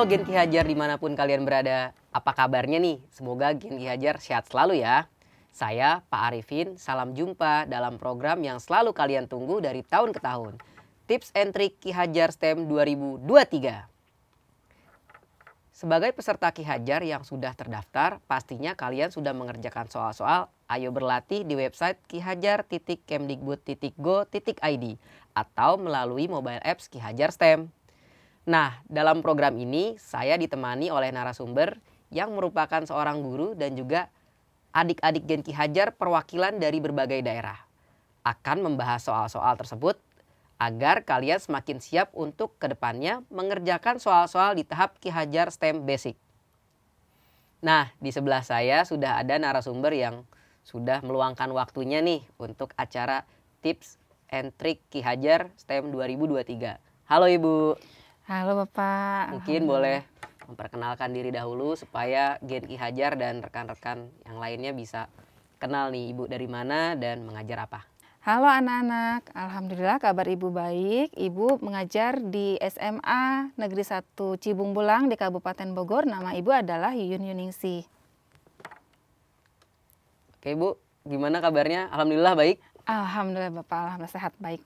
Halo Ki Hajar dimanapun kalian berada, apa kabarnya nih? Semoga Ki Hajar sehat selalu ya. Saya Pak Arifin, salam jumpa dalam program yang selalu kalian tunggu dari tahun ke tahun. Tips and Trik Ki Hajar STEM 2023. Sebagai peserta Ki Hajar yang sudah terdaftar, pastinya kalian sudah mengerjakan soal-soal Ayo Berlatih di website kihajar.kemdikbud.go.id atau melalui mobile apps Ki Hajar STEM. Nah, dalam program ini saya ditemani oleh narasumber yang merupakan seorang guru dan juga adik-adik Gen Ki Hajar perwakilan dari berbagai daerah. Akan membahas soal-soal tersebut agar kalian semakin siap untuk kedepannya mengerjakan soal-soal di tahap Ki Hajar STEM Basic. Nah, di sebelah saya sudah ada narasumber yang sudah meluangkan waktunya nih untuk acara tips and trick Ki Hajar STEM 2023. Halo Ibu. Halo Bapak. Mungkin boleh memperkenalkan diri dahulu supaya Gen Ki Hajar dan rekan-rekan yang lainnya bisa kenal nih Ibu dari mana dan mengajar apa. Halo anak-anak, Alhamdulillah kabar Ibu baik. Ibu mengajar di SMA Negeri 1 Cibung Bulang di Kabupaten Bogor. Nama Ibu adalah Yuyun Yuningsi. Oke Ibu, gimana kabarnya? Alhamdulillah baik? Alhamdulillah Bapak, Alhamdulillah sehat baik.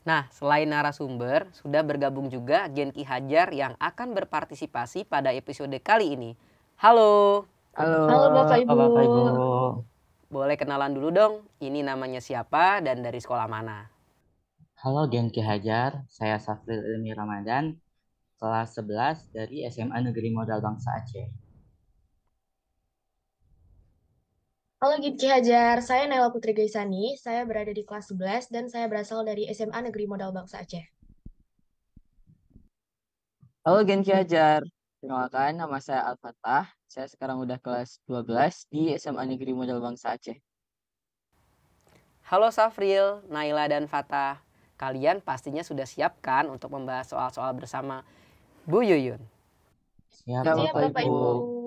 Nah, selain narasumber, sudah bergabung juga Genki Hajar yang akan berpartisipasi pada episode kali ini. Halo. Halo. Halo Bapak Ibu. Bapak Ibu. Boleh kenalan dulu dong, ini namanya siapa dan dari sekolah mana? Halo Genki Hajar, saya Safril Ilmi Ramadan, kelas 11 dari SMA Negeri Modal Bangsa Aceh. Halo Gid Hajar, saya Naila Putri Gaisani, saya berada di kelas 11 dan saya berasal dari SMA Negeri Modal Bangsa Aceh. Halo Gen Hajar, perkenalkan nama saya Al Fatah. Saya sekarang udah kelas 12 di SMA Negeri Modal Bangsa Aceh. Halo Safril, Naila dan Fatah. Kalian pastinya sudah siapkan untuk membahas soal-soal bersama Bu Yuyun. Siap, Siap Bapak, Bapak Ibu. Ibu.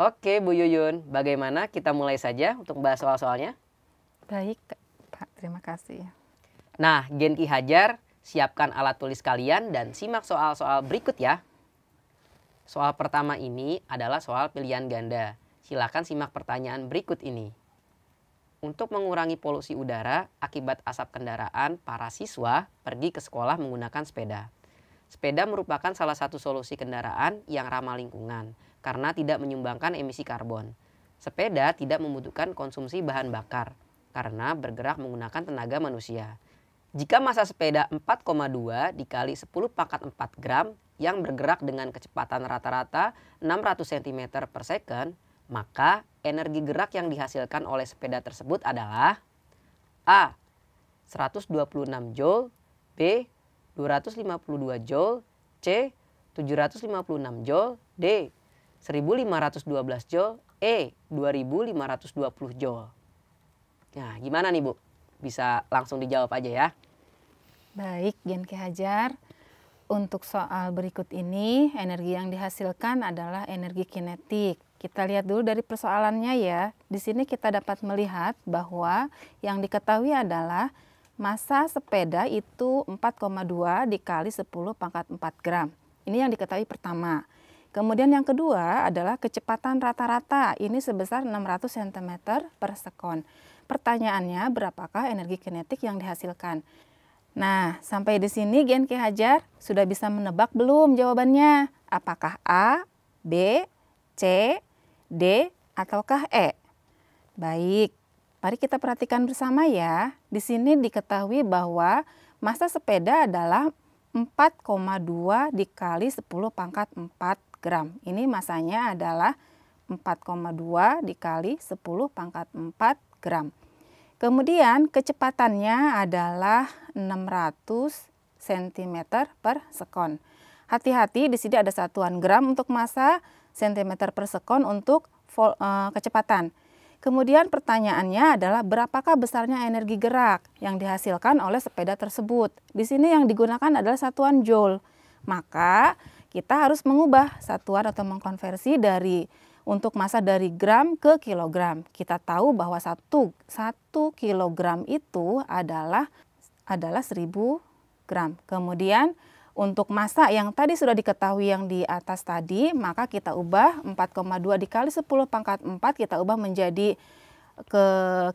Oke, Bu Yuyun, bagaimana kita mulai saja untuk membahas soal-soalnya? Baik, Pak. Terima kasih. Nah, Gen Ki Hajar, siapkan alat tulis kalian dan simak soal-soal berikut ya. Soal pertama ini adalah soal pilihan ganda. Silakan simak pertanyaan berikut ini. Untuk mengurangi polusi udara akibat asap kendaraan, para siswa pergi ke sekolah menggunakan sepeda. Sepeda merupakan salah satu solusi kendaraan yang ramah lingkungan karena tidak menyumbangkan emisi karbon. Sepeda tidak membutuhkan konsumsi bahan bakar karena bergerak menggunakan tenaga manusia. Jika masa sepeda 4,2 dikali 10 pangkat 4 gram yang bergerak dengan kecepatan rata-rata 600 cm per second, maka energi gerak yang dihasilkan oleh sepeda tersebut adalah A. 126 Joule B. 252 Joule C. 756 Joule D. 1512 Joule, E 2520 Joule. Nah, gimana nih Bu? Bisa langsung dijawab aja ya. Baik, Gen Ki Hajar. Untuk soal berikut ini, energi yang dihasilkan adalah energi kinetik. Kita lihat dulu dari persoalannya ya. Di sini kita dapat melihat bahwa yang diketahui adalah massa sepeda itu 4,2 dikali 10 pangkat 4 gram. Ini yang diketahui pertama. Kemudian yang kedua adalah kecepatan rata-rata. Ini sebesar 600 cm per sekon. Pertanyaannya, berapakah energi kinetik yang dihasilkan? Nah, sampai di sini Ki Hajar sudah bisa menebak belum jawabannya? Apakah A, B, C, D, ataukah E? Baik, mari kita perhatikan bersama ya. Di sini diketahui bahwa massa sepeda adalah 4,2 dikali 10 pangkat 4 gram. Ini masanya adalah 4,2 dikali 10 pangkat 4 gram. Kemudian kecepatannya adalah 600 cm per sekon. Hati-hati di sini ada satuan gram untuk massa, cm per sekon untuk vol, e, kecepatan. Kemudian pertanyaannya adalah berapakah besarnya energi gerak yang dihasilkan oleh sepeda tersebut? Di sini yang digunakan adalah satuan joule. Maka kita harus mengubah satuan atau mengkonversi dari untuk masa dari gram ke kilogram. Kita tahu bahwa satu, satu kilogram itu adalah adalah 1000 gram. Kemudian untuk masa yang tadi sudah diketahui yang di atas tadi, maka kita ubah 4,2 dikali 10 pangkat 4 kita ubah menjadi ke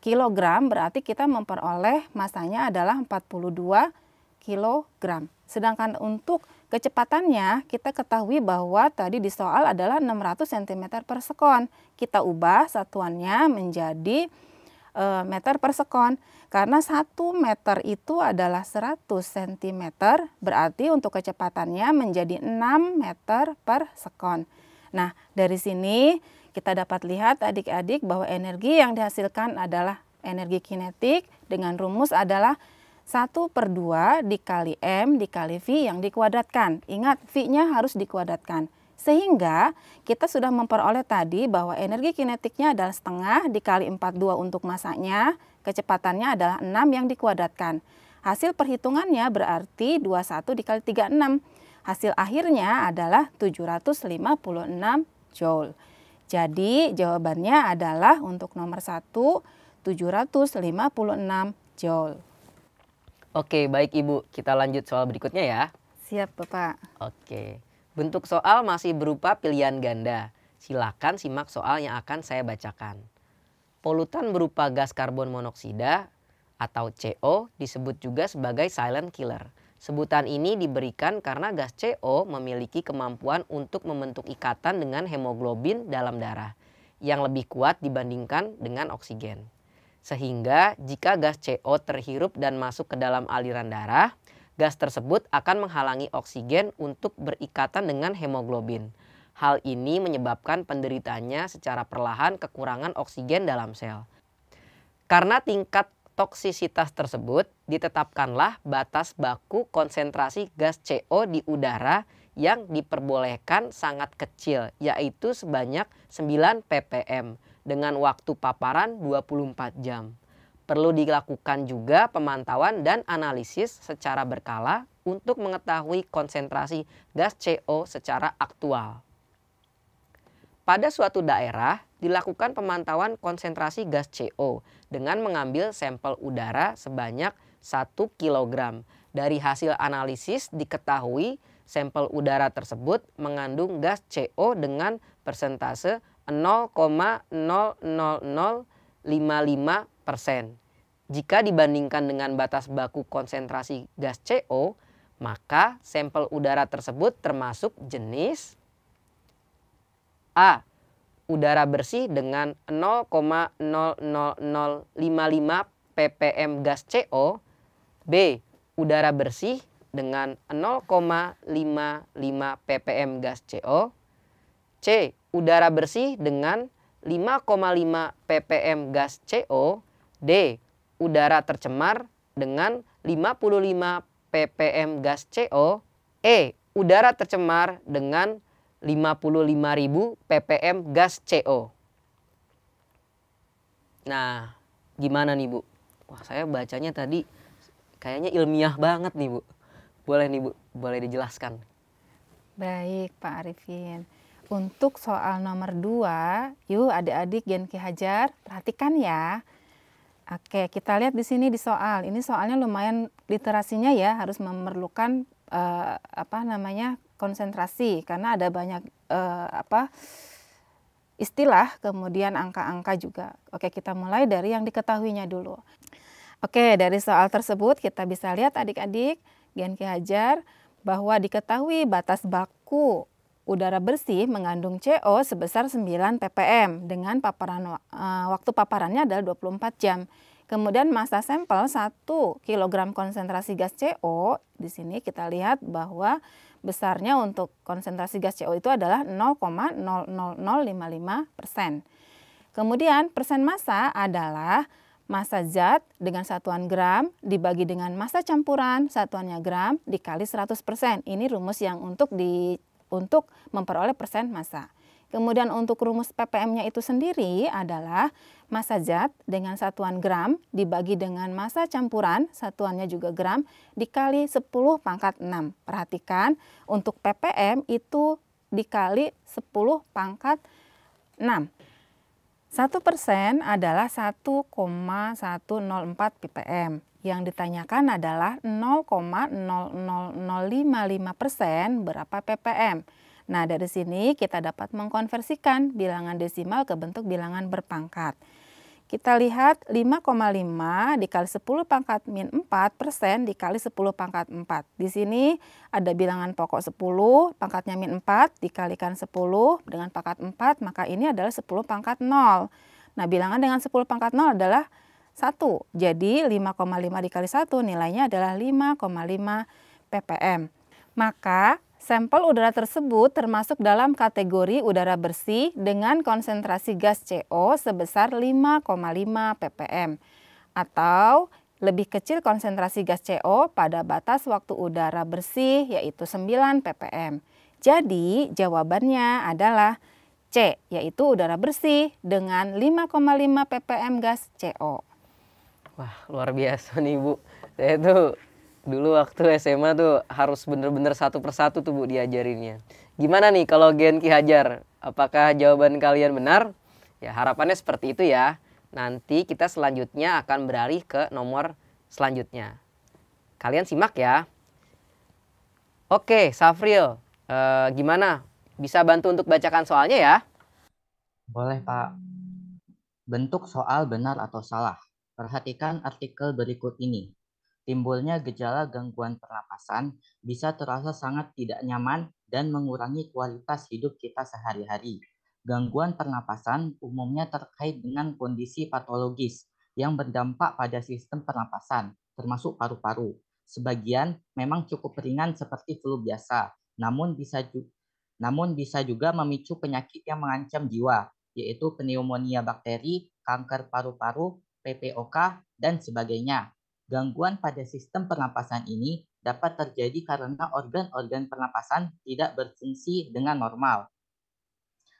kilogram, berarti kita memperoleh masanya adalah 42 kilogram. Sedangkan untuk Kecepatannya kita ketahui bahwa tadi di soal adalah 600 cm per sekon. Kita ubah satuannya menjadi e, meter per sekon. Karena 1 meter itu adalah 100 cm, berarti untuk kecepatannya menjadi 6 meter per sekon. Nah, dari sini kita dapat lihat adik-adik bahwa energi yang dihasilkan adalah energi kinetik dengan rumus adalah 1 per 2 dikali M dikali V yang dikuadratkan. Ingat, V-nya harus dikuadratkan. Sehingga kita sudah memperoleh tadi bahwa energi kinetiknya adalah setengah dikali 42 untuk masanya, kecepatannya adalah 6 yang dikuadratkan. Hasil perhitungannya berarti 21 dikali 36. Hasil akhirnya adalah 756 Joule. Jadi jawabannya adalah untuk nomor 1 756 Joule. Oke, baik Ibu. Kita lanjut soal berikutnya ya. Siap, Bapak. Oke. Bentuk soal masih berupa pilihan ganda. Silakan simak soal yang akan saya bacakan. Polutan berupa gas karbon monoksida atau CO disebut juga sebagai silent killer. Sebutan ini diberikan karena gas CO memiliki kemampuan untuk membentuk ikatan dengan hemoglobin dalam darah yang lebih kuat dibandingkan dengan oksigen. Sehingga jika gas CO terhirup dan masuk ke dalam aliran darah, gas tersebut akan menghalangi oksigen untuk berikatan dengan hemoglobin. Hal ini menyebabkan penderitanya secara perlahan kekurangan oksigen dalam sel. Karena tingkat toksisitas tersebut, ditetapkanlah batas baku konsentrasi gas CO di udara yang diperbolehkan sangat kecil, yaitu sebanyak 9 ppm dengan waktu paparan 24 jam. Perlu dilakukan juga pemantauan dan analisis secara berkala untuk mengetahui konsentrasi gas CO secara aktual. Pada suatu daerah dilakukan pemantauan konsentrasi gas CO dengan mengambil sampel udara sebanyak 1 kg. Dari hasil analisis diketahui sampel udara tersebut mengandung gas CO dengan persentase 0,00055 persen. Jika dibandingkan dengan batas baku konsentrasi gas CO, maka sampel udara tersebut termasuk jenis A. Udara bersih dengan 0,00055 ppm gas CO. B. Udara bersih dengan 0,55 ppm gas CO. C udara bersih dengan 5,5 ppm gas CO. D. Udara tercemar dengan 55 ppm gas CO. E. Udara tercemar dengan 55.000 ppm gas CO. Nah, gimana nih Bu? Wah, saya bacanya tadi kayaknya ilmiah banget nih Bu. Boleh nih Bu, boleh dijelaskan. Baik Pak Arifin. Untuk soal nomor 2, yuk adik-adik Gen Ki Hajar, perhatikan ya. Oke, kita lihat di sini di soal. Ini soalnya lumayan literasinya ya, harus memerlukan eh, apa namanya? konsentrasi karena ada banyak eh, apa? istilah, kemudian angka-angka juga. Oke, kita mulai dari yang diketahuinya dulu. Oke, dari soal tersebut kita bisa lihat adik-adik Gen Ki Hajar bahwa diketahui batas baku udara bersih mengandung CO sebesar 9 ppm dengan paparan eh, waktu paparannya adalah 24 jam. Kemudian massa sampel 1 kg konsentrasi gas CO, di sini kita lihat bahwa besarnya untuk konsentrasi gas CO itu adalah 0,00055 persen. Kemudian persen massa adalah massa zat dengan satuan gram dibagi dengan massa campuran satuannya gram dikali 100 persen. Ini rumus yang untuk di untuk memperoleh persen massa. Kemudian untuk rumus ppm-nya itu sendiri adalah massa zat dengan satuan gram dibagi dengan massa campuran, satuannya juga gram, dikali 10 pangkat 6. Perhatikan untuk ppm itu dikali 10 pangkat 6. 1 persen adalah 1,104 ppm. Yang ditanyakan adalah 0,00055 berapa ppm. Nah, dari sini kita dapat mengkonversikan bilangan desimal ke bentuk bilangan berpangkat. Kita lihat 5,5 dikali 10 pangkat min 4 persen dikali 10 pangkat 4. Di sini ada bilangan pokok 10, pangkatnya min 4 dikalikan 10 dengan pangkat 4, maka ini adalah 10 pangkat 0. Nah, bilangan dengan 10 pangkat 0 adalah 1. Jadi 5,5 dikali 1 nilainya adalah 5,5 ppm. Maka sampel udara tersebut termasuk dalam kategori udara bersih dengan konsentrasi gas CO sebesar 5,5 ppm atau lebih kecil konsentrasi gas CO pada batas waktu udara bersih yaitu 9 ppm. Jadi jawabannya adalah C yaitu udara bersih dengan 5,5 ppm gas CO. Wah luar biasa nih Bu. Saya tuh dulu waktu SMA tuh harus bener-bener satu persatu tuh Bu diajarinnya. Gimana nih kalau Gen Ki Hajar? Apakah jawaban kalian benar? Ya harapannya seperti itu ya. Nanti kita selanjutnya akan beralih ke nomor selanjutnya. Kalian simak ya. Oke, Safril, eh, gimana? Bisa bantu untuk bacakan soalnya ya? Boleh, Pak. Bentuk soal benar atau salah? Perhatikan artikel berikut ini. Timbulnya gejala gangguan pernapasan bisa terasa sangat tidak nyaman dan mengurangi kualitas hidup kita sehari-hari. Gangguan pernapasan umumnya terkait dengan kondisi patologis yang berdampak pada sistem pernapasan, termasuk paru-paru. Sebagian memang cukup ringan seperti flu biasa, namun bisa juga namun bisa juga memicu penyakit yang mengancam jiwa, yaitu pneumonia bakteri, kanker paru-paru, PPOK, dan sebagainya. Gangguan pada sistem pernapasan ini dapat terjadi karena organ-organ pernapasan tidak berfungsi dengan normal.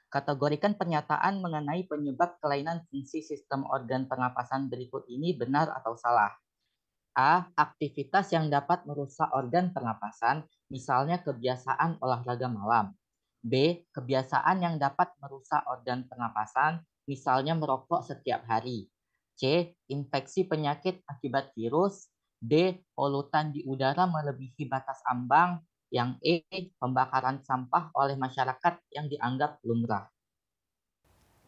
Kategorikan pernyataan mengenai penyebab kelainan fungsi sistem organ pernapasan berikut ini benar atau salah. A. Aktivitas yang dapat merusak organ pernapasan, misalnya kebiasaan olahraga malam. B. Kebiasaan yang dapat merusak organ pernapasan, misalnya merokok setiap hari. C. Infeksi penyakit akibat virus. D. Polutan di udara melebihi batas ambang. Yang E. Pembakaran sampah oleh masyarakat yang dianggap lumrah.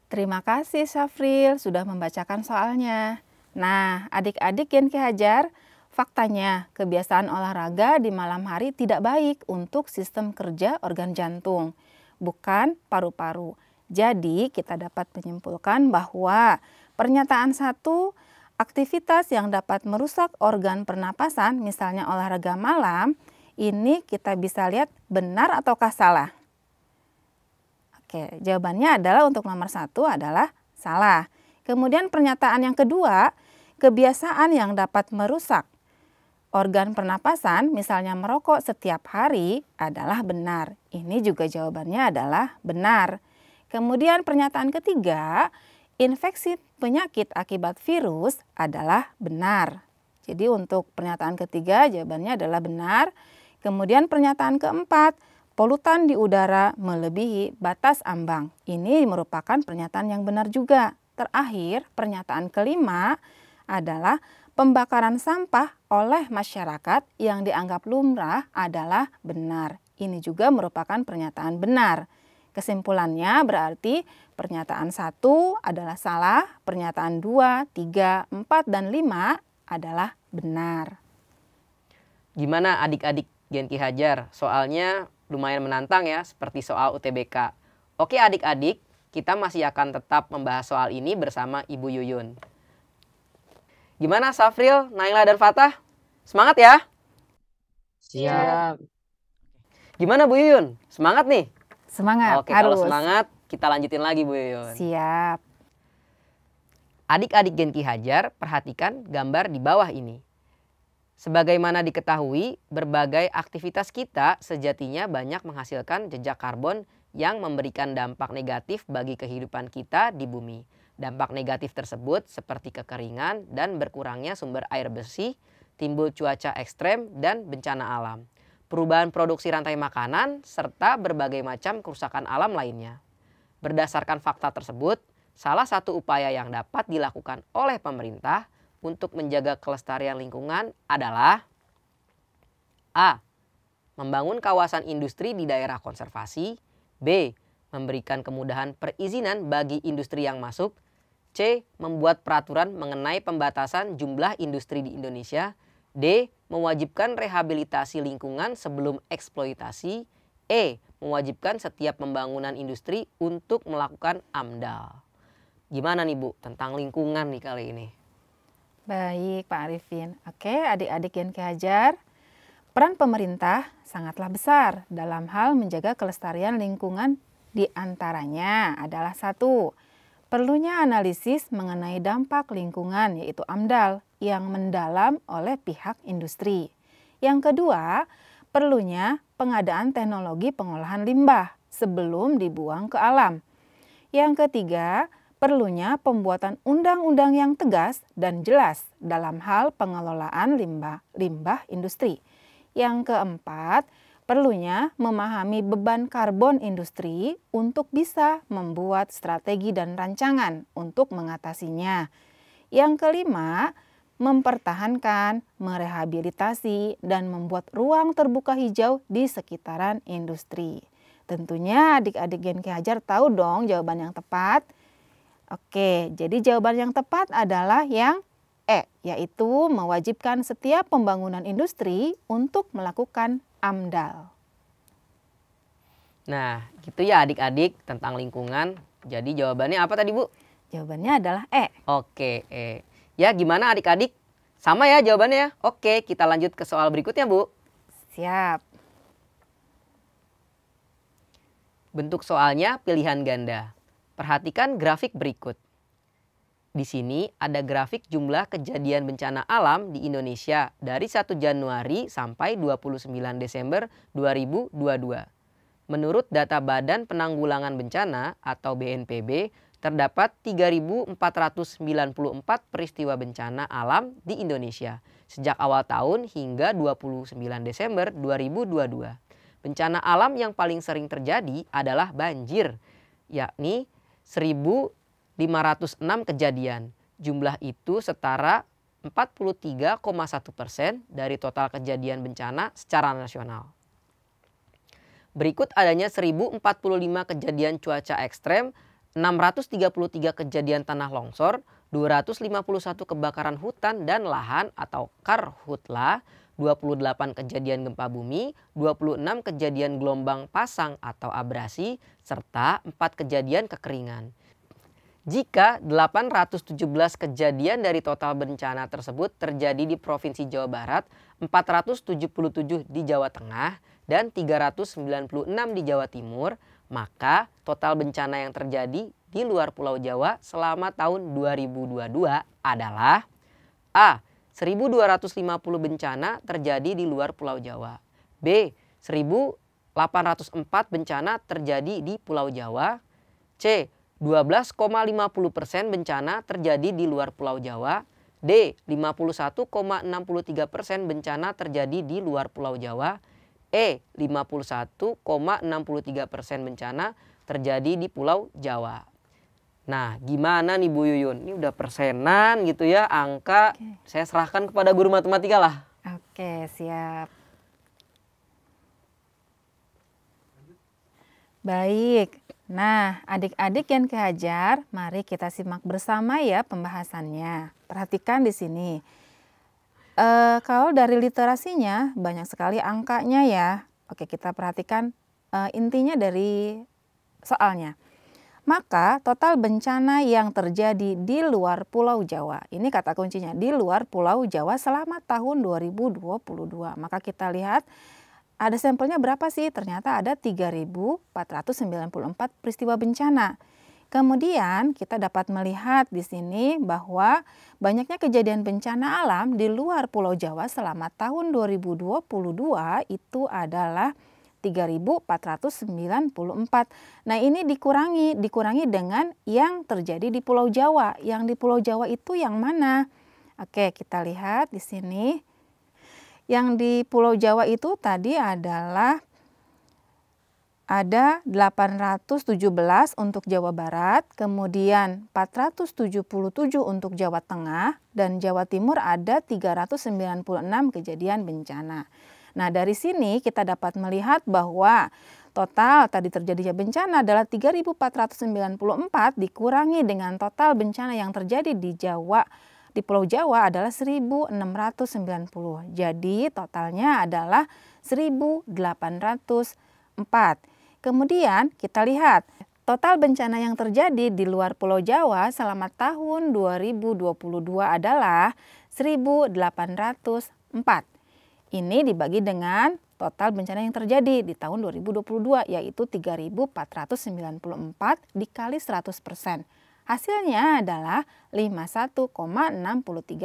Terima kasih Safril sudah membacakan soalnya. Nah, adik-adik yang kehajar, faktanya kebiasaan olahraga di malam hari tidak baik untuk sistem kerja organ jantung, bukan paru-paru. Jadi, kita dapat menyimpulkan bahwa Pernyataan satu, aktivitas yang dapat merusak organ pernapasan, misalnya olahraga malam, ini kita bisa lihat benar ataukah salah. Oke, jawabannya adalah untuk nomor satu adalah salah. Kemudian pernyataan yang kedua, kebiasaan yang dapat merusak organ pernapasan, misalnya merokok setiap hari, adalah benar. Ini juga jawabannya adalah benar. Kemudian pernyataan ketiga, infeksi penyakit akibat virus adalah benar. Jadi untuk pernyataan ketiga jawabannya adalah benar. Kemudian pernyataan keempat, polutan di udara melebihi batas ambang. Ini merupakan pernyataan yang benar juga. Terakhir, pernyataan kelima adalah pembakaran sampah oleh masyarakat yang dianggap lumrah adalah benar. Ini juga merupakan pernyataan benar. Kesimpulannya berarti pernyataan 1 adalah salah, pernyataan 2, 3, 4, dan 5 adalah benar. Gimana adik-adik Genki Hajar? Soalnya lumayan menantang ya, seperti soal UTBK. Oke adik-adik, kita masih akan tetap membahas soal ini bersama Ibu Yuyun. Gimana Safril, Naila, dan Fatah? Semangat ya! Siap. Gimana Bu Yuyun? Semangat nih? Semangat. Oke, harus. kalau semangat kita lanjutin lagi Bu Yoyon. Siap. Adik-adik Genki Hajar, perhatikan gambar di bawah ini. Sebagaimana diketahui, berbagai aktivitas kita sejatinya banyak menghasilkan jejak karbon yang memberikan dampak negatif bagi kehidupan kita di bumi. Dampak negatif tersebut seperti kekeringan dan berkurangnya sumber air bersih, timbul cuaca ekstrem, dan bencana alam perubahan produksi rantai makanan, serta berbagai macam kerusakan alam lainnya. Berdasarkan fakta tersebut, salah satu upaya yang dapat dilakukan oleh pemerintah untuk menjaga kelestarian lingkungan adalah A. Membangun kawasan industri di daerah konservasi B. Memberikan kemudahan perizinan bagi industri yang masuk C. Membuat peraturan mengenai pembatasan jumlah industri di Indonesia D mewajibkan rehabilitasi lingkungan sebelum eksploitasi. E. Mewajibkan setiap pembangunan industri untuk melakukan AMDAL. Gimana nih Bu tentang lingkungan nih kali ini? Baik Pak Arifin. Oke adik-adik yang kehajar. Peran pemerintah sangatlah besar dalam hal menjaga kelestarian lingkungan di antaranya adalah satu, perlunya analisis mengenai dampak lingkungan yaitu AMDAL yang mendalam oleh pihak industri. Yang kedua, perlunya pengadaan teknologi pengolahan limbah sebelum dibuang ke alam. Yang ketiga, perlunya pembuatan undang-undang yang tegas dan jelas dalam hal pengelolaan limbah limbah industri. Yang keempat, Perlunya memahami beban karbon industri untuk bisa membuat strategi dan rancangan untuk mengatasinya. Yang kelima, mempertahankan, merehabilitasi, dan membuat ruang terbuka hijau di sekitaran industri. Tentunya adik-adik Gen Ki Hajar tahu dong jawaban yang tepat. Oke, jadi jawaban yang tepat adalah yang E, yaitu mewajibkan setiap pembangunan industri untuk melakukan AMDAL. Nah, gitu ya adik-adik tentang lingkungan. Jadi jawabannya apa tadi, Bu? Jawabannya adalah E. Oke, E. Ya, gimana adik-adik? Sama ya jawabannya. Ya? Oke, kita lanjut ke soal berikutnya, Bu. Siap. Bentuk soalnya pilihan ganda. Perhatikan grafik berikut. Di sini ada grafik jumlah kejadian bencana alam di Indonesia dari 1 Januari sampai 29 Desember 2022. Menurut data Badan Penanggulangan Bencana atau BNPB, terdapat 3.494 peristiwa bencana alam di Indonesia sejak awal tahun hingga 29 Desember 2022. Bencana alam yang paling sering terjadi adalah banjir, yakni 506 kejadian. Jumlah itu setara 43,1 persen dari total kejadian bencana secara nasional. Berikut adanya 1045 kejadian cuaca ekstrem, 633 kejadian tanah longsor, 251 kebakaran hutan dan lahan atau karhutla, 28 kejadian gempa bumi, 26 kejadian gelombang pasang atau abrasi, serta 4 kejadian kekeringan jika 817 kejadian dari total bencana tersebut terjadi di Provinsi Jawa Barat, 477 di Jawa Tengah, dan 396 di Jawa Timur, maka total bencana yang terjadi di luar Pulau Jawa selama tahun 2022 adalah A. 1250 bencana terjadi di luar Pulau Jawa. B. 1804 bencana terjadi di Pulau Jawa. C. 12,50 persen bencana terjadi di luar Pulau Jawa. D. 51,63 persen bencana terjadi di luar Pulau Jawa. E. 51,63 persen bencana terjadi di Pulau Jawa. Nah, gimana nih Bu Yuyun? Ini udah persenan gitu ya, angka. Oke. Saya serahkan kepada guru matematika lah. Oke, siap. Baik, Nah, adik-adik yang kehajar, mari kita simak bersama ya pembahasannya. Perhatikan di sini. E, kalau dari literasinya, banyak sekali angkanya ya. Oke, kita perhatikan e, intinya dari soalnya. Maka total bencana yang terjadi di luar Pulau Jawa, ini kata kuncinya, di luar Pulau Jawa selama tahun 2022. Maka kita lihat ada sampelnya berapa sih? Ternyata ada 3.494 peristiwa bencana. Kemudian kita dapat melihat di sini bahwa banyaknya kejadian bencana alam di luar Pulau Jawa selama tahun 2022 itu adalah 3.494. Nah ini dikurangi, dikurangi dengan yang terjadi di Pulau Jawa. Yang di Pulau Jawa itu yang mana? Oke kita lihat di sini yang di Pulau Jawa itu tadi adalah ada 817 untuk Jawa Barat, kemudian 477 untuk Jawa Tengah, dan Jawa Timur ada 396 kejadian bencana. Nah dari sini kita dapat melihat bahwa total tadi terjadi bencana adalah 3.494 dikurangi dengan total bencana yang terjadi di Jawa di Pulau Jawa adalah 1690. Jadi totalnya adalah 1804. Kemudian kita lihat total bencana yang terjadi di luar Pulau Jawa selama tahun 2022 adalah 1804. Ini dibagi dengan total bencana yang terjadi di tahun 2022 yaitu 3494 dikali 100 persen. Hasilnya adalah 51,63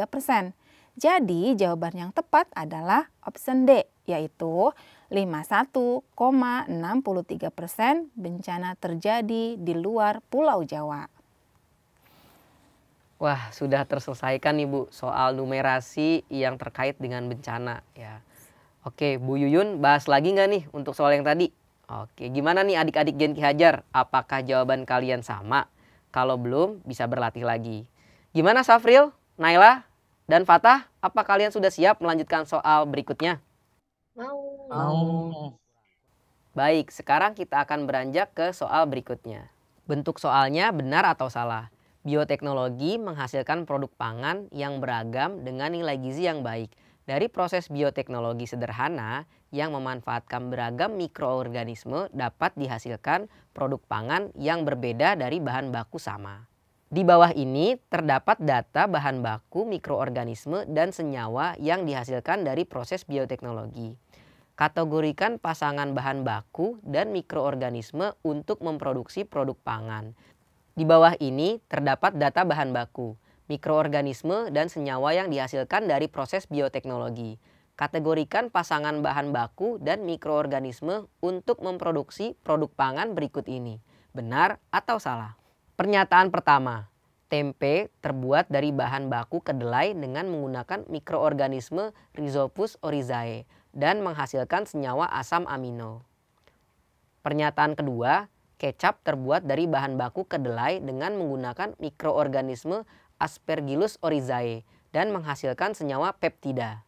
persen. Jadi jawaban yang tepat adalah option D, yaitu 51,63 persen bencana terjadi di luar Pulau Jawa. Wah, sudah terselesaikan nih Bu soal numerasi yang terkait dengan bencana ya. Oke, Bu Yuyun bahas lagi nggak nih untuk soal yang tadi? Oke, gimana nih adik-adik genki Hajar? Apakah jawaban kalian sama kalau belum, bisa berlatih lagi. Gimana Safril, Naila, dan Fatah? Apa kalian sudah siap melanjutkan soal berikutnya? Mau. Mau. Baik, sekarang kita akan beranjak ke soal berikutnya. Bentuk soalnya benar atau salah? Bioteknologi menghasilkan produk pangan yang beragam dengan nilai gizi yang baik – dari proses bioteknologi sederhana yang memanfaatkan beragam mikroorganisme dapat dihasilkan produk pangan yang berbeda dari bahan baku sama. Di bawah ini terdapat data bahan baku mikroorganisme dan senyawa yang dihasilkan dari proses bioteknologi. Kategorikan pasangan bahan baku dan mikroorganisme untuk memproduksi produk pangan. Di bawah ini terdapat data bahan baku mikroorganisme, dan senyawa yang dihasilkan dari proses bioteknologi. Kategorikan pasangan bahan baku dan mikroorganisme untuk memproduksi produk pangan berikut ini. Benar atau salah? Pernyataan pertama, tempe terbuat dari bahan baku kedelai dengan menggunakan mikroorganisme Rhizopus oryzae dan menghasilkan senyawa asam amino. Pernyataan kedua, kecap terbuat dari bahan baku kedelai dengan menggunakan mikroorganisme Aspergillus oryzae dan menghasilkan senyawa peptida.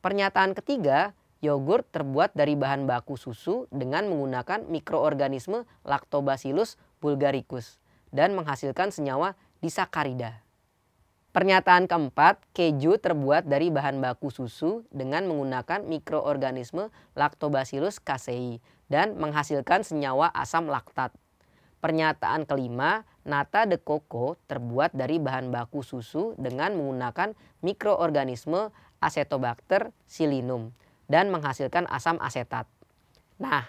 Pernyataan ketiga, yogurt terbuat dari bahan baku susu dengan menggunakan mikroorganisme Lactobacillus bulgaricus dan menghasilkan senyawa disakarida. Pernyataan keempat, keju terbuat dari bahan baku susu dengan menggunakan mikroorganisme Lactobacillus casei dan menghasilkan senyawa asam laktat. Pernyataan kelima, Nata de coco terbuat dari bahan baku susu dengan menggunakan mikroorganisme acetobacter silinum dan menghasilkan asam asetat. Nah,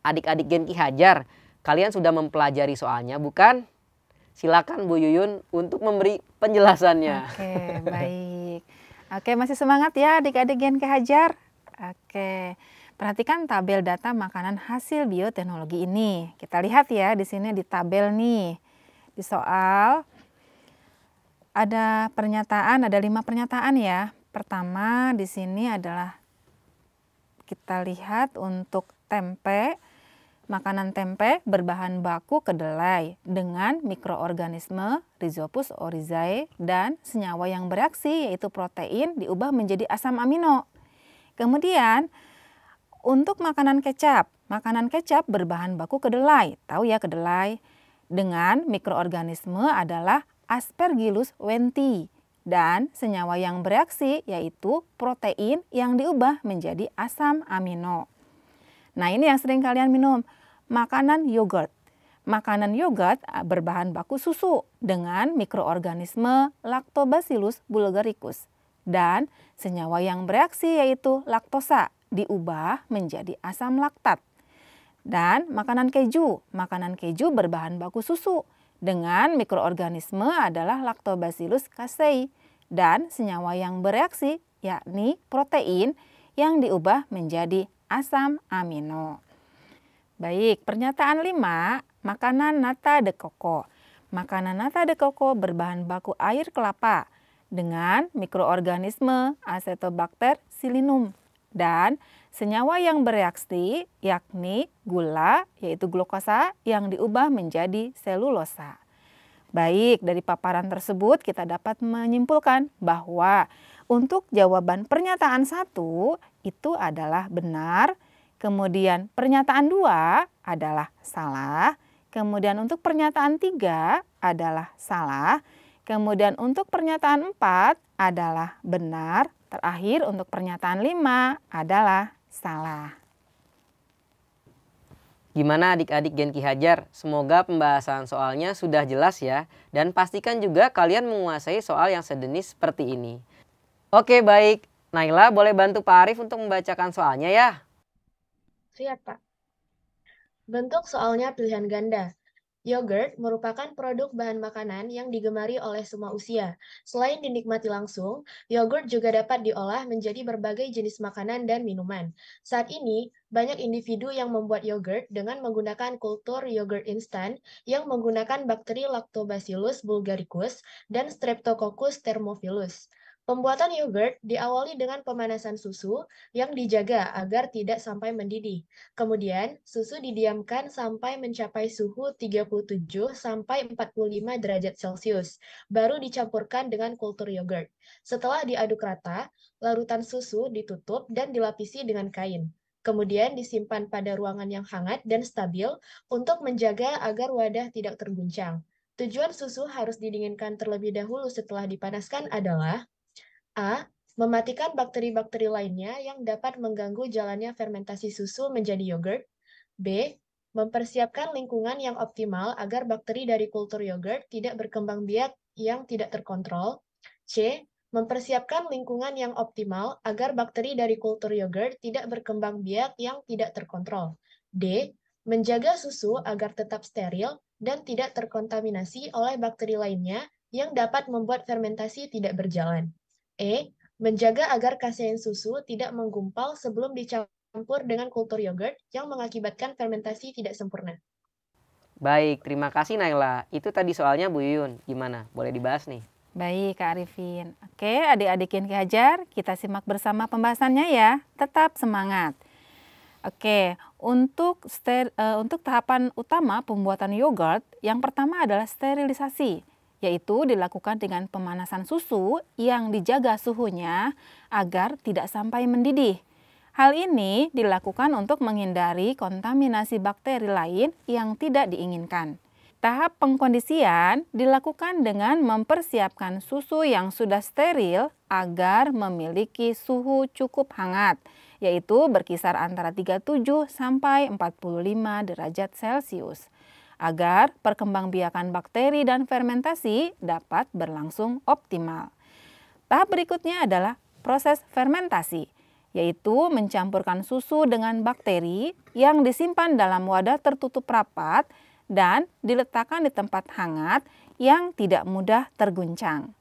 adik-adik Genki Hajar, kalian sudah mempelajari soalnya bukan? Silakan Bu Yuyun untuk memberi penjelasannya. Oke, baik. Oke, masih semangat ya adik-adik Genki Hajar. Oke. Perhatikan tabel data makanan hasil bioteknologi ini. Kita lihat ya di sini di tabel nih di soal ada pernyataan, ada lima pernyataan ya. Pertama di sini adalah kita lihat untuk tempe, makanan tempe berbahan baku kedelai dengan mikroorganisme Rhizopus oryzae dan senyawa yang bereaksi yaitu protein diubah menjadi asam amino. Kemudian untuk makanan kecap, makanan kecap berbahan baku kedelai. Tahu ya kedelai? dengan mikroorganisme adalah Aspergillus wenti dan senyawa yang bereaksi yaitu protein yang diubah menjadi asam amino. Nah ini yang sering kalian minum, makanan yogurt. Makanan yogurt ah, berbahan baku susu dengan mikroorganisme Lactobacillus bulgaricus dan senyawa yang bereaksi yaitu laktosa diubah menjadi asam laktat. Dan makanan keju. Makanan keju berbahan baku susu dengan mikroorganisme adalah Lactobacillus casei dan senyawa yang bereaksi yakni protein yang diubah menjadi asam amino. Baik, pernyataan 5, makanan nata de coco. Makanan nata de coco berbahan baku air kelapa dengan mikroorganisme Acetobacter silinum dan senyawa yang bereaksi yakni gula yaitu glukosa yang diubah menjadi selulosa. Baik, dari paparan tersebut kita dapat menyimpulkan bahwa untuk jawaban pernyataan satu itu adalah benar, kemudian pernyataan dua adalah salah, kemudian untuk pernyataan tiga adalah salah, kemudian untuk pernyataan empat adalah benar, terakhir untuk pernyataan lima adalah salah. Gimana adik-adik Genki Hajar? Semoga pembahasan soalnya sudah jelas ya. Dan pastikan juga kalian menguasai soal yang sejenis seperti ini. Oke baik, Naila boleh bantu Pak Arif untuk membacakan soalnya ya? Siap Pak. Bentuk soalnya pilihan ganda. Yogurt merupakan produk bahan makanan yang digemari oleh semua usia. Selain dinikmati langsung, yogurt juga dapat diolah menjadi berbagai jenis makanan dan minuman. Saat ini, banyak individu yang membuat yogurt dengan menggunakan kultur yogurt instan yang menggunakan bakteri Lactobacillus bulgaricus dan Streptococcus thermophilus. Pembuatan yogurt diawali dengan pemanasan susu yang dijaga agar tidak sampai mendidih. Kemudian, susu didiamkan sampai mencapai suhu 37 sampai 45 derajat Celcius, baru dicampurkan dengan kultur yogurt. Setelah diaduk rata, larutan susu ditutup dan dilapisi dengan kain. Kemudian disimpan pada ruangan yang hangat dan stabil untuk menjaga agar wadah tidak terguncang. Tujuan susu harus didinginkan terlebih dahulu setelah dipanaskan adalah A. Mematikan bakteri-bakteri lainnya yang dapat mengganggu jalannya fermentasi susu menjadi yogurt. B. Mempersiapkan lingkungan yang optimal agar bakteri dari kultur yogurt tidak berkembang biak yang tidak terkontrol. C. Mempersiapkan lingkungan yang optimal agar bakteri dari kultur yogurt tidak berkembang biak yang tidak terkontrol. D. Menjaga susu agar tetap steril dan tidak terkontaminasi oleh bakteri lainnya yang dapat membuat fermentasi tidak berjalan. E. Menjaga agar kasein susu tidak menggumpal sebelum dicampur dengan kultur yogurt yang mengakibatkan fermentasi tidak sempurna. Baik, terima kasih Naila. Itu tadi soalnya Bu Yun. Gimana? Boleh dibahas nih? Baik, Kak Arifin. Oke, adik-adik yang kehajar, kita simak bersama pembahasannya ya. Tetap semangat. Oke, untuk ster, uh, untuk tahapan utama pembuatan yogurt, yang pertama adalah sterilisasi yaitu dilakukan dengan pemanasan susu yang dijaga suhunya agar tidak sampai mendidih. Hal ini dilakukan untuk menghindari kontaminasi bakteri lain yang tidak diinginkan. Tahap pengkondisian dilakukan dengan mempersiapkan susu yang sudah steril agar memiliki suhu cukup hangat, yaitu berkisar antara 37 sampai 45 derajat Celcius agar perkembangbiakan bakteri dan fermentasi dapat berlangsung optimal. Tahap berikutnya adalah proses fermentasi, yaitu mencampurkan susu dengan bakteri yang disimpan dalam wadah tertutup rapat dan diletakkan di tempat hangat yang tidak mudah terguncang.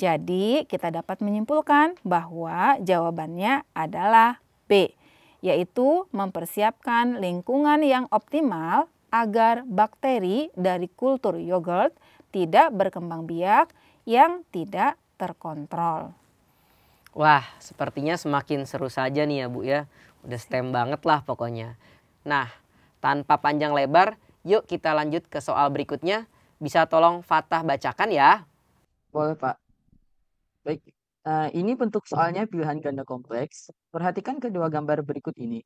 Jadi, kita dapat menyimpulkan bahwa jawabannya adalah B, yaitu mempersiapkan lingkungan yang optimal agar bakteri dari kultur yogurt tidak berkembang biak yang tidak terkontrol. Wah, sepertinya semakin seru saja nih ya Bu ya. Udah STEM banget lah pokoknya. Nah, tanpa panjang lebar, yuk kita lanjut ke soal berikutnya. Bisa tolong Fatah bacakan ya? Boleh Pak. Baik, uh, ini bentuk soalnya pilihan ganda kompleks. Perhatikan kedua gambar berikut ini.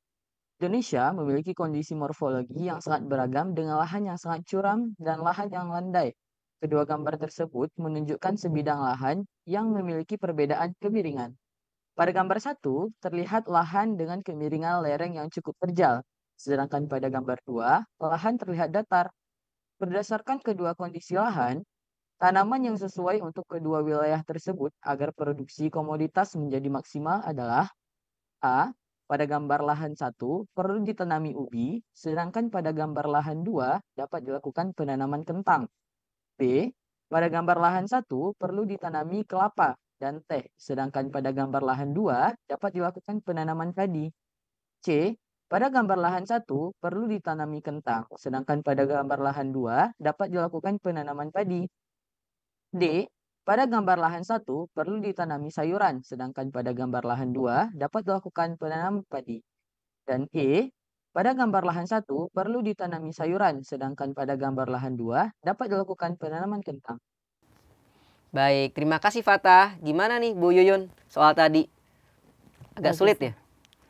Indonesia memiliki kondisi morfologi yang sangat beragam dengan lahan yang sangat curam dan lahan yang landai. Kedua gambar tersebut menunjukkan sebidang lahan yang memiliki perbedaan kemiringan. Pada gambar satu, terlihat lahan dengan kemiringan lereng yang cukup terjal, sedangkan pada gambar dua, lahan terlihat datar. Berdasarkan kedua kondisi lahan, tanaman yang sesuai untuk kedua wilayah tersebut agar produksi komoditas menjadi maksimal adalah A pada gambar lahan satu perlu ditanami hmm. ubi, sedangkan pada gambar lahan dua dapat dilakukan penanaman kentang. B. Pada gambar lahan satu perlu ditanami kelapa dan teh, sedangkan pada gambar lahan dua dapat dilakukan penanaman padi. C. Pada gambar lahan satu perlu ditanami kentang, sedangkan pada gambar lahan dua dapat dilakukan penanaman padi. D. Pada gambar lahan satu perlu ditanami sayuran, sedangkan pada gambar lahan dua dapat dilakukan penanam padi. Dan E, pada gambar lahan satu perlu ditanami sayuran, sedangkan pada gambar lahan dua dapat dilakukan penanaman kentang. Baik, terima kasih Fatah. Gimana nih Bu Yuyun soal tadi? Agak Bagus. sulit ya?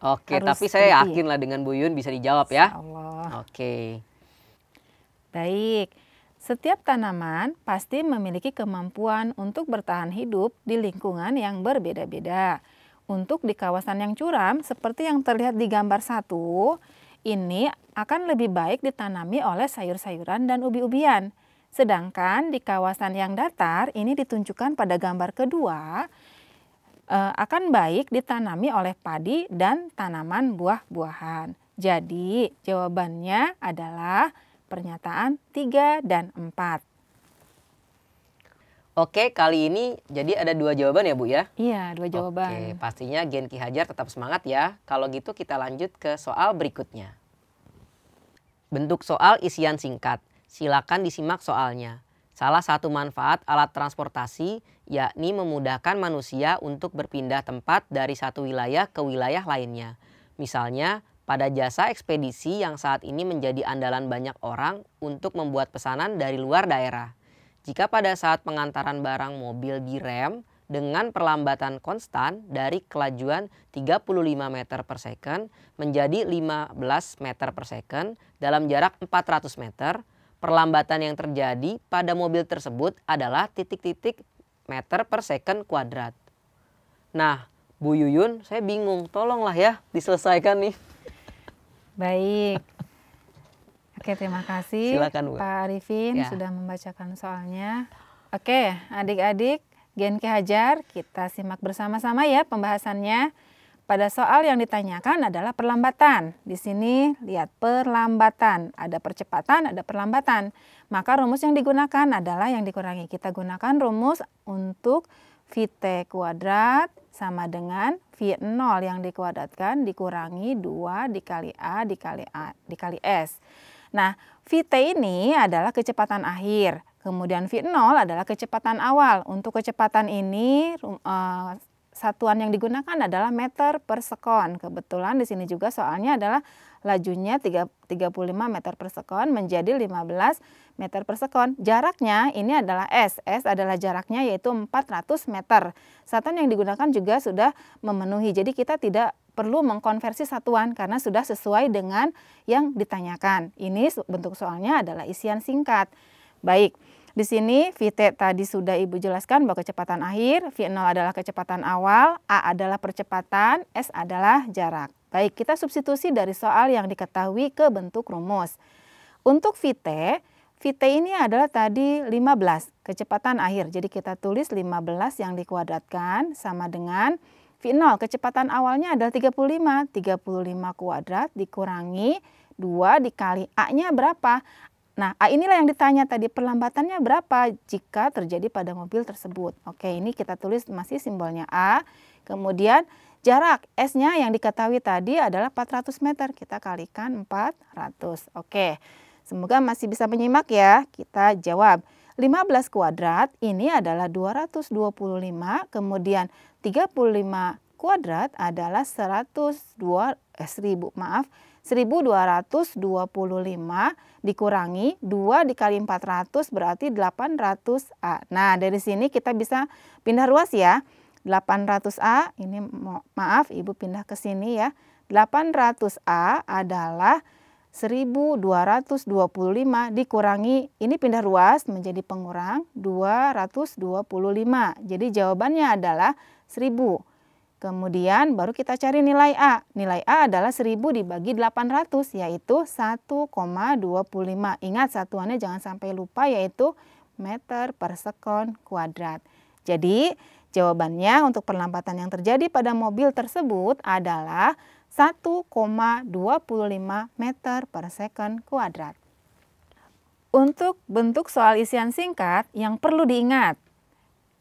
Oke, Harus tapi saya yakin lah dengan Bu Yuyun bisa dijawab ya. Oke. Baik. Setiap tanaman pasti memiliki kemampuan untuk bertahan hidup di lingkungan yang berbeda-beda. Untuk di kawasan yang curam, seperti yang terlihat di gambar satu, ini akan lebih baik ditanami oleh sayur-sayuran dan ubi-ubian. Sedangkan di kawasan yang datar, ini ditunjukkan pada gambar kedua, eh, akan baik ditanami oleh padi dan tanaman buah-buahan. Jadi, jawabannya adalah pernyataan 3 dan 4. Oke, kali ini jadi ada dua jawaban ya Bu ya? Iya, dua jawaban. Oke, pastinya Gen Ki Hajar tetap semangat ya. Kalau gitu kita lanjut ke soal berikutnya. Bentuk soal isian singkat. Silakan disimak soalnya. Salah satu manfaat alat transportasi yakni memudahkan manusia untuk berpindah tempat dari satu wilayah ke wilayah lainnya. Misalnya, pada jasa ekspedisi yang saat ini menjadi andalan banyak orang untuk membuat pesanan dari luar daerah. Jika pada saat pengantaran barang mobil direm dengan perlambatan konstan dari kelajuan 35 meter per second menjadi 15 meter per second dalam jarak 400 meter, perlambatan yang terjadi pada mobil tersebut adalah titik-titik meter per second kuadrat. Nah, Bu Yuyun, saya bingung, tolonglah ya diselesaikan nih. Baik. Oke, terima kasih Silakan, Pak Arifin ya. sudah membacakan soalnya. Oke, adik-adik Gen Ki Hajar, kita simak bersama-sama ya pembahasannya. Pada soal yang ditanyakan adalah perlambatan. Di sini lihat perlambatan, ada percepatan, ada perlambatan. Maka rumus yang digunakan adalah yang dikurangi. Kita gunakan rumus untuk Vt kuadrat sama dengan V0 yang dikuadratkan dikurangi 2 dikali A dikali A dikali S. Nah, Vt ini adalah kecepatan akhir, kemudian V0 adalah kecepatan awal. Untuk kecepatan ini eh, satuan yang digunakan adalah meter per sekon. Kebetulan di sini juga soalnya adalah lajunya 35 meter per sekon menjadi 15 meter per sekon. Jaraknya ini adalah S. S adalah jaraknya yaitu 400 meter. Satuan yang digunakan juga sudah memenuhi. Jadi kita tidak perlu mengkonversi satuan karena sudah sesuai dengan yang ditanyakan. Ini bentuk soalnya adalah isian singkat. Baik. Di sini VT tadi sudah Ibu jelaskan bahwa kecepatan akhir, V0 adalah kecepatan awal, A adalah percepatan, S adalah jarak. Baik, kita substitusi dari soal yang diketahui ke bentuk rumus. Untuk VT, VT ini adalah tadi 15, kecepatan akhir. Jadi kita tulis 15 yang dikuadratkan sama dengan V0. Kecepatan awalnya adalah 35. 35 kuadrat dikurangi 2 dikali A-nya berapa? Nah, A inilah yang ditanya tadi perlambatannya berapa jika terjadi pada mobil tersebut. Oke, ini kita tulis masih simbolnya A. Kemudian jarak S-nya yang diketahui tadi adalah 400 meter. Kita kalikan 400. Oke. Semoga masih bisa menyimak ya. Kita jawab. 15 kuadrat ini adalah 225, kemudian 35 kuadrat adalah 102 eh, 1000, maaf, 1225 dikurangi 2 dikali 400 berarti 800A. Nah, dari sini kita bisa pindah ruas ya. 800A ini maaf Ibu pindah ke sini ya. 800A adalah 1225 dikurangi ini pindah ruas menjadi pengurang 225. Jadi jawabannya adalah 1000. Kemudian baru kita cari nilai A. Nilai A adalah 1000 dibagi 800 yaitu 1,25. Ingat satuannya jangan sampai lupa yaitu meter per sekon kuadrat. Jadi jawabannya untuk perlambatan yang terjadi pada mobil tersebut adalah 1,25 meter per second kuadrat. Untuk bentuk soal isian singkat yang perlu diingat,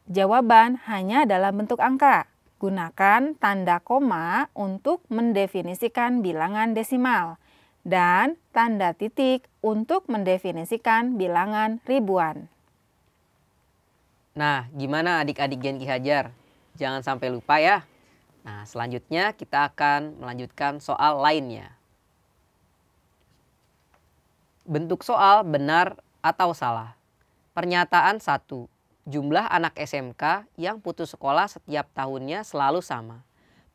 jawaban hanya dalam bentuk angka. Gunakan tanda koma untuk mendefinisikan bilangan desimal dan tanda titik untuk mendefinisikan bilangan ribuan. Nah, gimana adik-adik Genki Hajar? Jangan sampai lupa ya Nah, selanjutnya kita akan melanjutkan soal lainnya. Bentuk soal benar atau salah. Pernyataan satu Jumlah anak SMK yang putus sekolah setiap tahunnya selalu sama.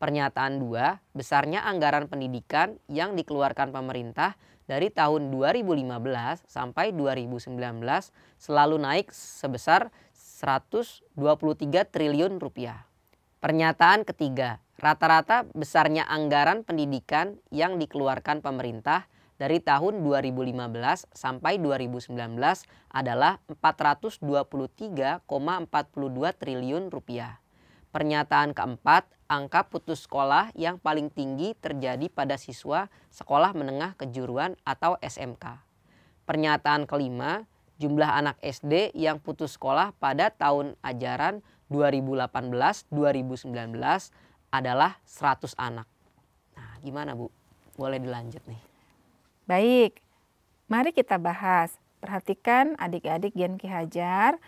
Pernyataan dua Besarnya anggaran pendidikan yang dikeluarkan pemerintah dari tahun 2015 sampai 2019 selalu naik sebesar 123 triliun rupiah. Pernyataan ketiga, rata-rata besarnya anggaran pendidikan yang dikeluarkan pemerintah dari tahun 2015 sampai 2019 adalah 423,42 triliun rupiah. Pernyataan keempat, angka putus sekolah yang paling tinggi terjadi pada siswa sekolah menengah kejuruan atau SMK. Pernyataan kelima, jumlah anak SD yang putus sekolah pada tahun ajaran 2018, 2019 adalah 100 anak. Nah, gimana Bu? Boleh dilanjut nih. Baik. Mari kita bahas. Perhatikan adik-adik Gen Ki Hajar.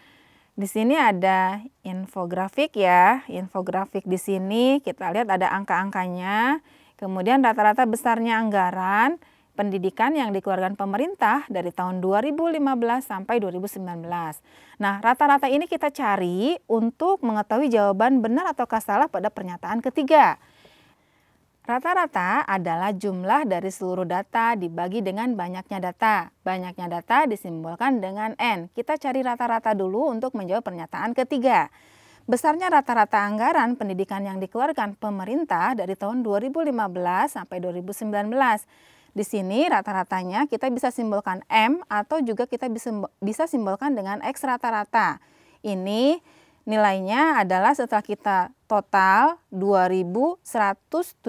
Di sini ada infografik ya. Infografik di sini kita lihat ada angka-angkanya. Kemudian rata-rata besarnya anggaran pendidikan yang dikeluarkan pemerintah dari tahun 2015 sampai 2019. Nah, rata-rata ini kita cari untuk mengetahui jawaban benar atau salah pada pernyataan ketiga. Rata-rata adalah jumlah dari seluruh data dibagi dengan banyaknya data. Banyaknya data disimbolkan dengan N. Kita cari rata-rata dulu untuk menjawab pernyataan ketiga. Besarnya rata-rata anggaran pendidikan yang dikeluarkan pemerintah dari tahun 2015 sampai 2019 di sini rata-ratanya kita bisa simbolkan M atau juga kita bisa simbolkan dengan X rata-rata. Ini nilainya adalah setelah kita total 2117,1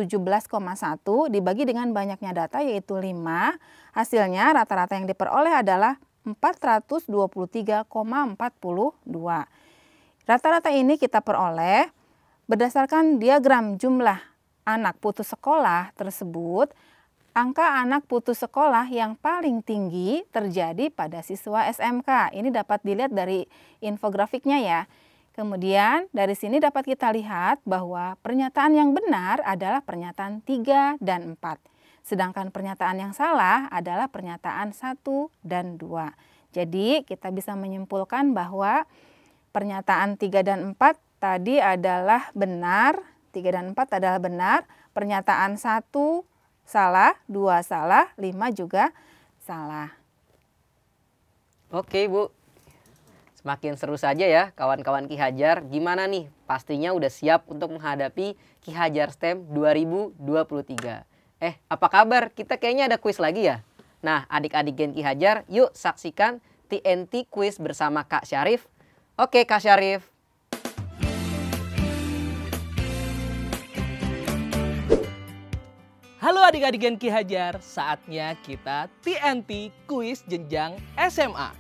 dibagi dengan banyaknya data yaitu 5. Hasilnya rata-rata yang diperoleh adalah 423,42. Rata-rata ini kita peroleh berdasarkan diagram jumlah anak putus sekolah tersebut Angka anak putus sekolah yang paling tinggi terjadi pada siswa SMK. Ini dapat dilihat dari infografiknya ya. Kemudian dari sini dapat kita lihat bahwa pernyataan yang benar adalah pernyataan 3 dan 4. Sedangkan pernyataan yang salah adalah pernyataan 1 dan 2. Jadi kita bisa menyimpulkan bahwa pernyataan 3 dan 4 tadi adalah benar, 3 dan 4 adalah benar, pernyataan 1 salah, dua salah, lima juga salah. Oke Bu, semakin seru saja ya kawan-kawan Ki Hajar. Gimana nih? Pastinya udah siap untuk menghadapi Ki Hajar STEM 2023. Eh, apa kabar? Kita kayaknya ada kuis lagi ya? Nah, adik-adik Gen Ki Hajar, yuk saksikan TNT Quiz bersama Kak Syarif. Oke, Kak Syarif, Halo adik-adik Genki Hajar, saatnya kita TNT Kuis Jenjang SMA.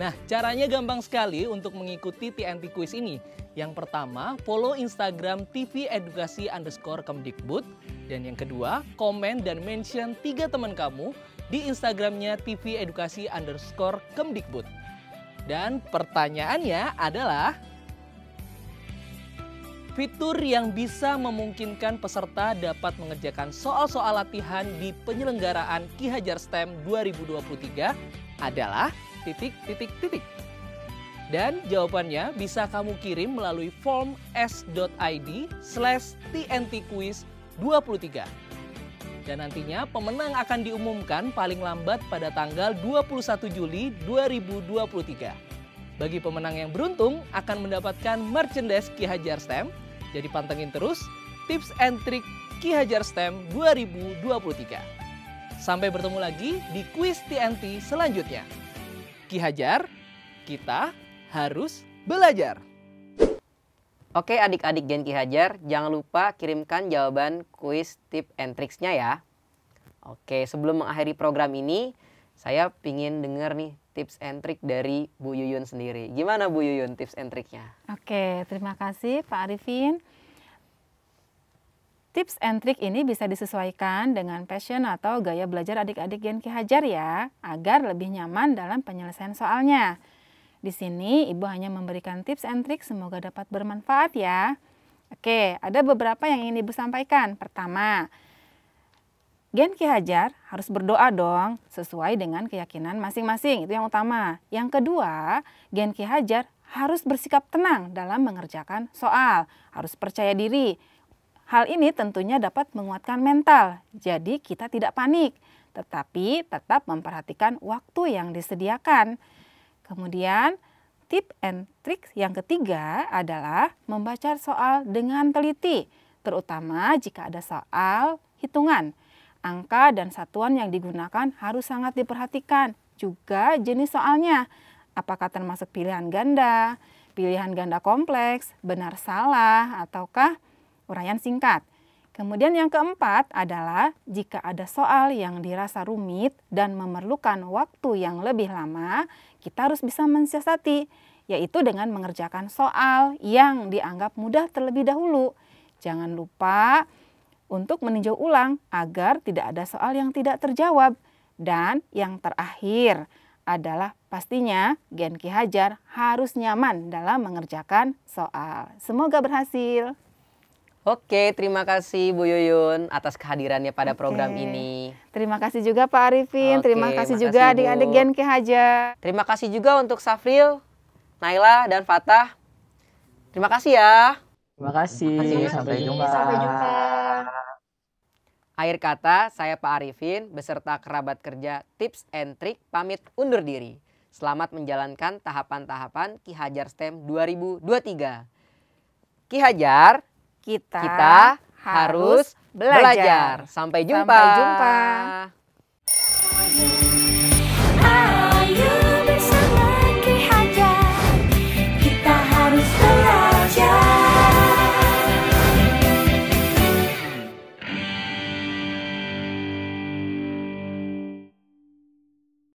Nah, caranya gampang sekali untuk mengikuti TNT Kuis ini. Yang pertama, follow Instagram TV Edukasi underscore Kemdikbud. Dan yang kedua, komen dan mention tiga teman kamu di Instagramnya TV Edukasi underscore Kemdikbud. Dan pertanyaannya adalah, Fitur yang bisa memungkinkan peserta dapat mengerjakan soal-soal latihan di penyelenggaraan Ki Hajar STEM 2023 adalah titik titik titik. Dan jawabannya bisa kamu kirim melalui form s.id slash tntquiz 23. Dan nantinya pemenang akan diumumkan paling lambat pada tanggal 21 Juli 2023. Bagi pemenang yang beruntung akan mendapatkan merchandise Ki Hajar STEM jadi pantengin terus tips and trick Ki Hajar STEM 2023. Sampai bertemu lagi di kuis TNT selanjutnya. Ki Hajar, kita harus belajar. Oke adik-adik Gen Ki Hajar, jangan lupa kirimkan jawaban kuis Tips and tricksnya ya. Oke, sebelum mengakhiri program ini, saya pingin dengar nih tips and trick dari Bu Yuyun sendiri. Gimana Bu Yuyun tips and tricknya? Oke, terima kasih Pak Arifin. Tips and trick ini bisa disesuaikan dengan passion atau gaya belajar adik-adik Gen Ki Hajar ya, agar lebih nyaman dalam penyelesaian soalnya. Di sini Ibu hanya memberikan tips and trick semoga dapat bermanfaat ya. Oke, ada beberapa yang ingin Ibu sampaikan. Pertama, Gen Ki Hajar harus berdoa dong sesuai dengan keyakinan masing-masing. Itu yang utama. Yang kedua, Gen Ki Hajar harus bersikap tenang dalam mengerjakan soal, harus percaya diri. Hal ini tentunya dapat menguatkan mental. Jadi kita tidak panik, tetapi tetap memperhatikan waktu yang disediakan. Kemudian tip and trick yang ketiga adalah membaca soal dengan teliti, terutama jika ada soal hitungan Angka dan satuan yang digunakan harus sangat diperhatikan. Juga jenis soalnya, apakah termasuk pilihan ganda, pilihan ganda kompleks, benar salah, ataukah uraian singkat. Kemudian yang keempat adalah jika ada soal yang dirasa rumit dan memerlukan waktu yang lebih lama, kita harus bisa mensiasati, yaitu dengan mengerjakan soal yang dianggap mudah terlebih dahulu. Jangan lupa untuk meninjau ulang agar tidak ada soal yang tidak terjawab. Dan yang terakhir adalah pastinya Genki Hajar harus nyaman dalam mengerjakan soal. Semoga berhasil. Oke, terima kasih Bu Yuyun atas kehadirannya pada Oke. program ini. Terima kasih juga Pak Arifin, Oke, terima kasih juga adik-adik Gen Hajar. Terima kasih juga untuk Safril, Naila, dan Fatah. Terima kasih ya. Terima kasih, terima kasih. sampai jumpa. Sampai jumpa. Akhir kata, saya Pak Arifin beserta kerabat kerja tips and trick pamit undur diri. Selamat menjalankan tahapan-tahapan Ki Hajar STEM 2023. Ki Hajar, kita, kita harus belajar. belajar. Sampai jumpa. Sampai jumpa.